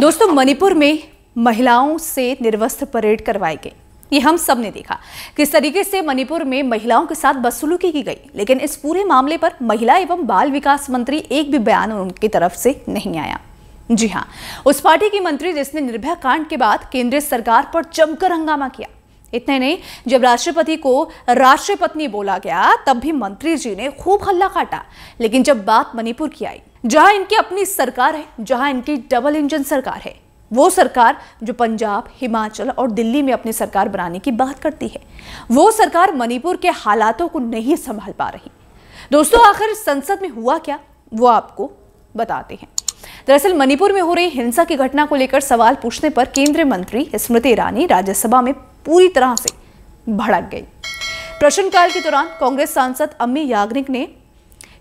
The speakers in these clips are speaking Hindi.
दोस्तों मणिपुर में महिलाओं से निर्वस्त्र परेड करवाई गई ये हम सब ने देखा किस तरीके से मणिपुर में महिलाओं के साथ बदसलूकी की गई लेकिन इस पूरे मामले पर महिला एवं बाल विकास मंत्री एक भी बयान उनकी तरफ से नहीं आया जी हाँ उस पार्टी की मंत्री जिसने निर्भया कांड के बाद केंद्र सरकार पर जमकर हंगामा किया इतने नहीं जब राष्ट्रपति को राष्ट्रपति बोला गया तब भी मंत्री जी ने खूब हल्ला काटा लेकिन जब बात मणिपुर की आई जहां इनकी अपनी सरकार है जहां इनकी डबल इंजन सरकार है वो सरकार जो पंजाब हिमाचल और दिल्ली में अपनी सरकार बनाने की बात करती है वो सरकार मणिपुर के हालातों को नहीं संभाल पा रही दोस्तों आखिर संसद में हुआ क्या वो आपको बताते हैं दरअसल मणिपुर में हो रही हिंसा की घटना को लेकर सवाल पूछने पर केंद्रीय मंत्री स्मृति ईरानी राज्यसभा में पूरी तरह से भड़क गई प्रश्नकाल के दौरान कांग्रेस सांसद अम्मी याग्निक ने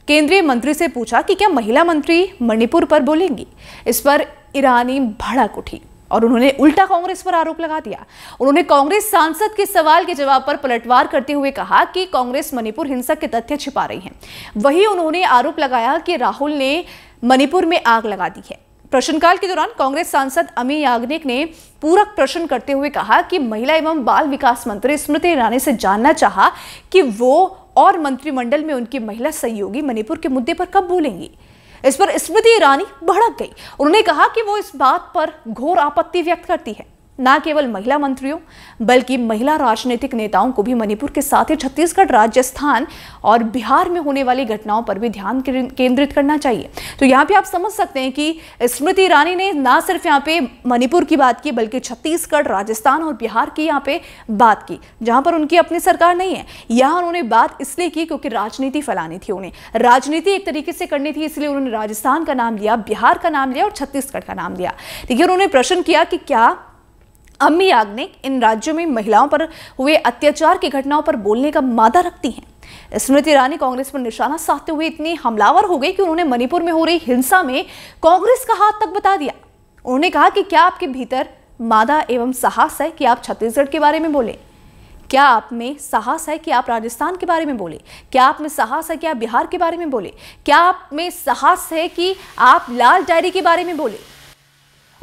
केंद्रीय मंत्री से पूछा कि क्या महिला मंत्री मणिपुर पर बोलेंगी इस पर ईरानी भड़क उठी और उन्होंने उल्टा कांग्रेस पर आरोप लगा दिया उन्होंने कांग्रेस सांसद के सवाल के जवाब पर पलटवार करते हुए कहा कि कांग्रेस मणिपुर हिंसा के तथ्य छिपा रही है वही उन्होंने आरोप लगाया कि राहुल ने मणिपुर में आग लगा दी है प्रश्नकाल के दौरान कांग्रेस सांसद अमी याग्निक ने पूरक प्रश्न करते हुए कहा कि महिला एवं बाल विकास मंत्री स्मृति ईरानी से जानना चाहा कि वो और मंत्रिमंडल में उनकी महिला सहयोगी मणिपुर के मुद्दे पर कब बोलेंगी इस पर स्मृति ईरानी भड़क गई उन्होंने कहा कि वो इस बात पर घोर आपत्ति व्यक्त करती है न केवल महिला मंत्रियों बल्कि महिला राजनीतिक नेताओं को भी मणिपुर के साथ ही छत्तीसगढ़ राजस्थान और बिहार में होने वाली घटनाओं पर भी ध्यान केंद्रित करना चाहिए तो यहाँ पे आप समझ सकते हैं कि स्मृति ईरानी ने ना सिर्फ यहाँ पे मणिपुर की बात की बल्कि छत्तीसगढ़ राजस्थान और बिहार की यहाँ पे बात की जहाँ पर उनकी अपनी सरकार नहीं है यहाँ उन्होंने बात इसलिए की क्योंकि राजनीति फैलानी थी उन्हें राजनीति एक तरीके से करनी थी इसलिए उन्होंने राजस्थान का नाम लिया बिहार का नाम लिया और छत्तीसगढ़ का नाम लिया देखिए उन्होंने प्रश्न किया कि क्या अम्मी याग्निक इन राज्यों में महिलाओं पर हुए अत्याचार की घटनाओं पर बोलने का मादा रखती हैं स्मृति ईरानी कांग्रेस पर निशाना साधते हुए इतनी हमलावर हो गई कि उन्होंने मणिपुर में हो रही हिंसा में कांग्रेस का हाथ तक बता दिया उन्होंने कहा कि क्या आपके भीतर मादा एवं साहस है कि आप छत्तीसगढ़ के बारे में बोले क्या आप में साहस है कि आप राजस्थान के बारे में बोले क्या आप में साहस है कि आप बिहार के बारे में बोले क्या आप में साहस है कि आप लाल डायरी के बारे में बोले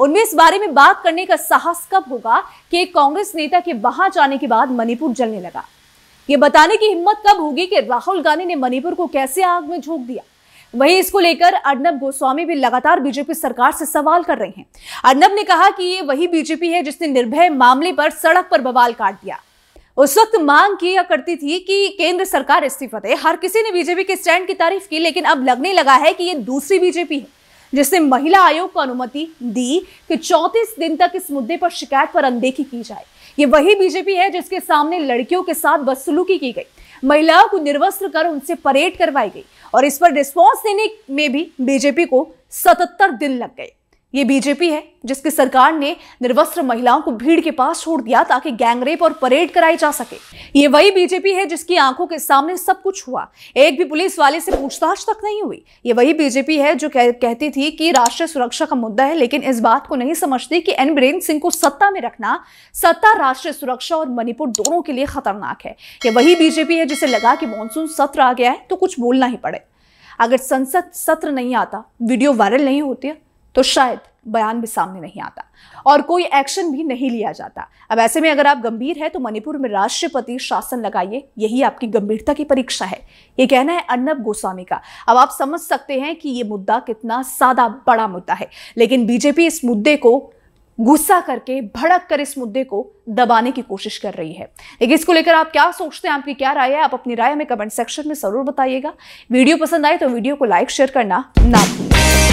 उनमें इस बारे में बात करने का साहस कब होगा कि एक कांग्रेस नेता के वहां जाने के बाद मणिपुर जलने लगा ये बताने की हिम्मत कब होगी कि राहुल गांधी ने मणिपुर को कैसे आग में झोंक दिया वहीं इसको लेकर अर्नब गोस्वामी भी लगातार बीजेपी सरकार से सवाल कर रहे हैं अर्नब ने कहा कि ये वही बीजेपी है जिसने निर्भय मामले पर सड़क पर बवाल काट दिया उस वक्त मांग किया करती थी कि केंद्र सरकार इस्तीफा दे हर किसी ने बीजेपी के स्टैंड की तारीफ की लेकिन अब लगने लगा है कि ये दूसरी बीजेपी है जिसने महिला आयोग को अनुमति दी कि 34 दिन तक इस मुद्दे पर शिकायत पर अनदेखी की जाए ये वही बीजेपी है जिसके सामने लड़कियों के साथ बदसलूकी की गई महिलाओं को निर्वस्त्र कर उनसे परेड करवाई गई और इस पर रिस्पॉन्स देने में भी बीजेपी को सतहत्तर दिन लग गए ये बीजेपी है जिसकी सरकार ने निर्वस्त्र महिलाओं को भीड़ के पास छोड़ दिया ताकि गैंगरेप और परेड कराई जा सके ये वही बीजेपी है जिसकी आंखों के सामने सब कुछ हुआ एक भी पुलिस वाले से पूछताछ तक नहीं हुई ये वही बीजेपी है जो कह, कहती थी कि राष्ट्रीय सुरक्षा का मुद्दा है लेकिन इस बात को नहीं समझती कि एन बीरेन्द्र सिंह को सत्ता में रखना सत्ता राष्ट्रीय सुरक्षा और मणिपुर दोनों के लिए खतरनाक है ये वही बीजेपी है जिसे लगा कि मानसून सत्र आ गया है तो कुछ बोलना ही पड़े अगर संसद सत्र नहीं आता वीडियो वायरल नहीं होती तो शायद बयान भी सामने नहीं आता और कोई एक्शन भी नहीं लिया जाता अब ऐसे में अगर आप गंभीर है तो मणिपुर में राष्ट्रपति शासन लगाइए यही आपकी गंभीरता की परीक्षा है ये कहना है अर्नब गोस्वामी का अब आप समझ सकते हैं कि ये मुद्दा कितना सादा बड़ा मुद्दा है लेकिन बीजेपी इस मुद्दे को गुस्सा करके भड़क कर इस मुद्दे को दबाने की कोशिश कर रही है लेकिन इसको लेकर आप क्या सोचते हैं आपकी क्या राय है आप अपनी राय हमें कमेंट सेक्शन में ज़रूर बताइएगा वीडियो पसंद आए तो वीडियो को लाइक शेयर करना ना भूलें